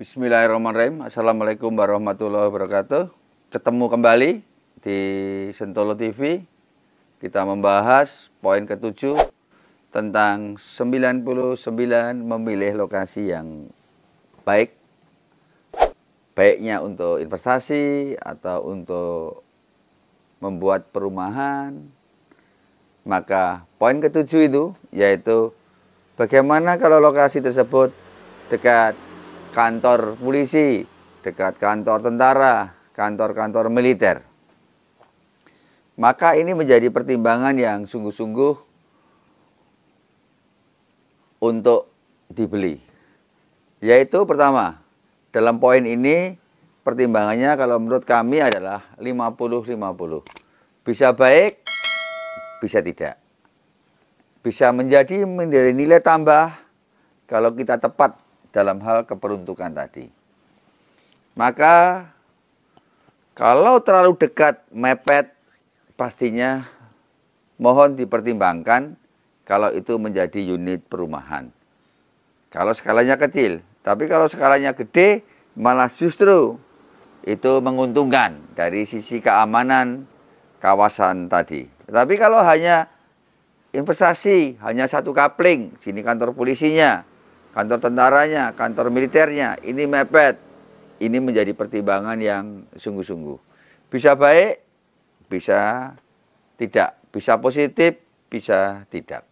Bismillahirrahmanirrahim. Assalamualaikum warahmatullahi wabarakatuh. Ketemu kembali di Sentolo TV. Kita membahas poin ketujuh tentang 99 memilih lokasi yang baik. Baiknya untuk investasi atau untuk membuat perumahan. Maka poin ketujuh itu yaitu bagaimana kalau lokasi tersebut dekat kantor polisi, dekat kantor tentara, kantor-kantor militer. Maka ini menjadi pertimbangan yang sungguh-sungguh untuk dibeli. Yaitu pertama, dalam poin ini pertimbangannya kalau menurut kami adalah 50-50. Bisa baik, bisa tidak. Bisa menjadi menjadi nilai tambah kalau kita tepat dalam hal keperuntukan tadi. Maka kalau terlalu dekat mepet pastinya mohon dipertimbangkan kalau itu menjadi unit perumahan. Kalau skalanya kecil, tapi kalau skalanya gede malah justru itu menguntungkan dari sisi keamanan kawasan tadi. Tapi kalau hanya investasi, hanya satu kapling, sini kantor polisinya, kantor tentaranya, kantor militernya, ini mepet. Ini menjadi pertimbangan yang sungguh-sungguh. Bisa baik, bisa tidak. Bisa positif, bisa tidak.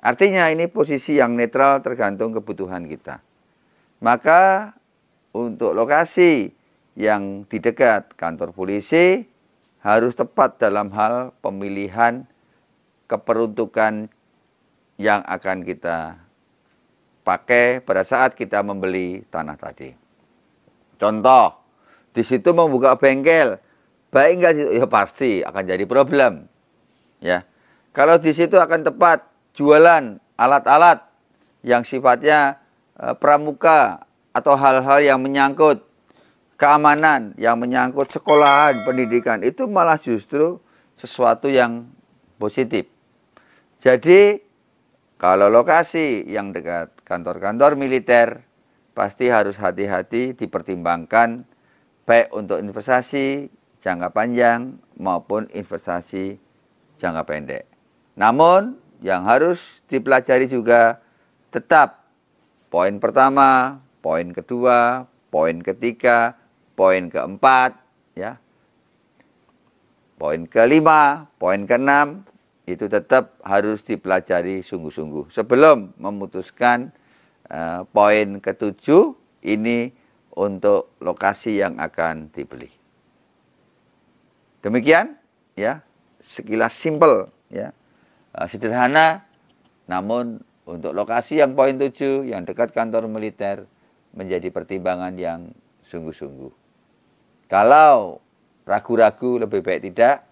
Artinya ini posisi yang netral tergantung kebutuhan kita. Maka untuk lokasi yang di dekat kantor polisi harus tepat dalam hal pemilihan keperuntukan yang akan kita pakai pada saat kita membeli tanah tadi. Contoh, di situ membuka bengkel, baik nggak ya pasti akan jadi problem. Ya, kalau di situ akan tepat jualan alat-alat yang sifatnya e, pramuka atau hal-hal yang menyangkut keamanan, yang menyangkut sekolahan, pendidikan itu malah justru sesuatu yang positif. Jadi kalau lokasi yang dekat kantor-kantor militer pasti harus hati-hati dipertimbangkan baik untuk investasi jangka panjang maupun investasi jangka pendek. Namun yang harus dipelajari juga tetap poin pertama, poin kedua, poin ketiga, poin keempat, ya. Poin kelima, poin keenam itu tetap harus dipelajari sungguh-sungguh sebelum memutuskan Eh, poin ketujuh ini untuk lokasi yang akan dibeli. Demikian ya, sekilas simple ya. Eh, sederhana namun untuk lokasi yang poin tujuh yang dekat kantor militer menjadi pertimbangan yang sungguh-sungguh. Kalau ragu-ragu lebih baik tidak.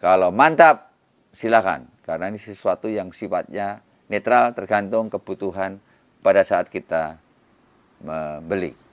Kalau mantap silakan karena ini sesuatu yang sifatnya netral tergantung kebutuhan pada saat kita membeli. Eh,